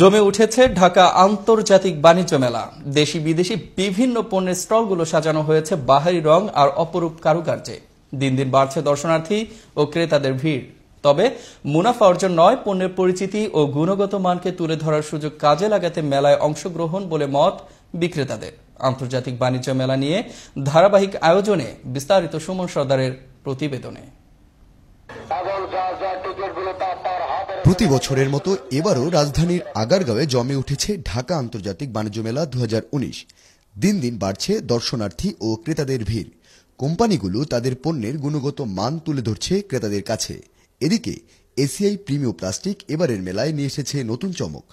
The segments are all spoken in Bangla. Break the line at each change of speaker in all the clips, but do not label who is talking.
জমে উঠেছে ঢাকা আন্তর্জাতিক বাণিজ্য মেলা দেশি বিদেশি বিভিন্ন পণ্যের স্টলগুলো সাজানো হয়েছে বাহারি রং আর অপরূপ কারুকার্যে দিন দিন বাড়ছে দর্শনার্থী ও ক্রেতাদের ভিড় তবে মুনাফা অর্জন নয় পণ্যের পরিচিতি ও গুণগত মানকে তুলে ধরার সুযোগ কাজে লাগাতে মেলায় অংশগ্রহণ বলে মত বিক্রেতাদের আন্তর্জাতিক বাণিজ্য মেলা নিয়ে ধারাবাহিক আয়োজনে বিস্তারিত সুমন সর্দারের প্রতিবেদনে
প্রতি বছরের মতো এবারও রাজধানীর আগারগাঁওয়ে জমে উঠেছে ঢাকা আন্তর্জাতিক বাণিজ্য মেলা দু দিন দিন বাড়ছে দর্শনার্থী ও ক্রেতাদের ভিড় কোম্পানিগুলো তাদের পণ্যের গুণগত মান তুলে ধরছে ক্রেতাদের কাছে এদিকে এসিআই প্রিমিও প্লাস্টিক এবারের মেলায় নিয়ে এসেছে নতুন চমক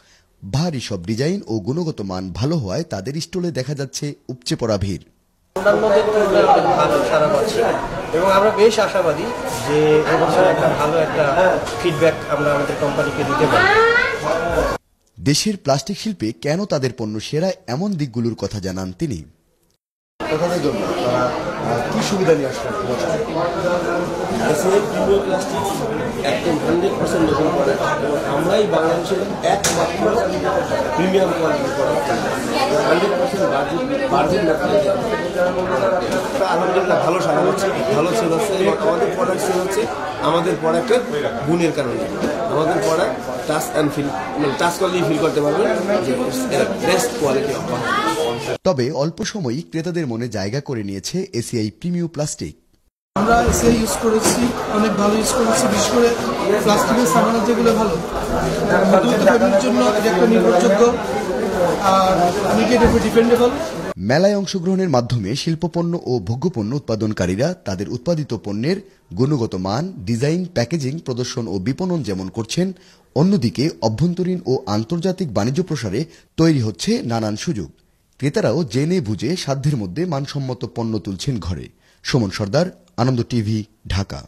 ভারী সব ডিজাইন ও গুণগত মান ভালো হওয়ায় তাদের স্টলে দেখা যাচ্ছে উপচে পড়া ভিড়
এবং আমরা বেশ আশাবাদী যে এবছর একটা ভালো একটা ফিডব্যাক আমরা আমাদের কোম্পানিকে দিতে পারি
দেশের প্লাস্টিক শিল্পে কেন তাদের পণ্য সেরা এমন দিকগুলোর কথা জানান তিনি তাদের জন্য তারা কি সুবিধা নিয়ে আসবে একদম হান্ড্রেড পার্সেন্ট দখল করে আমরাই বাংলাদেশের একমাত্র প্রিমিয়াম কোয়ালিটি করা ভালো সারা হচ্ছে ভালো সেল হচ্ছে আমাদের প্রোডাক্ট সেল
হচ্ছে আমাদের প্রোডাক্টের গুণের কারণে
আমাদের প্রোডাক্ট মানে তবে অল্প সময়ই ক্রেতাদের মনে জায়গা করে নিয়েছে এসিআই প্রিমিও প্লাস্টিক
আমরা এসিআই ইউজ করেছি অনেক ভালো ইউজ করেছি বিশেষ করে প্লাস্টিকের সামানা যেগুলো ভালো জন্য একটা নির্ভরযোগ্য আর অনেকে এটা ডিপেন্ডেবল
মেলায় অংশগ্রহণের মাধ্যমে শিল্পপণ্য ও ভোগ্যপণ্য উৎপাদনকারীরা তাদের উৎপাদিত পণ্যের গুণগত মান ডিজাইন প্যাকেজিং প্রদর্শন ও বিপণন যেমন করছেন অন্যদিকে অভ্যন্তরীণ ও আন্তর্জাতিক বাণিজ্য প্রসারে তৈরি হচ্ছে নানান সুযোগ ক্রেতারাও জেনে বুঝে সাধ্যের মধ্যে মানসম্মত পণ্য তুলছেন ঘরে সুমন সর্দার আনন্দ টিভি ঢাকা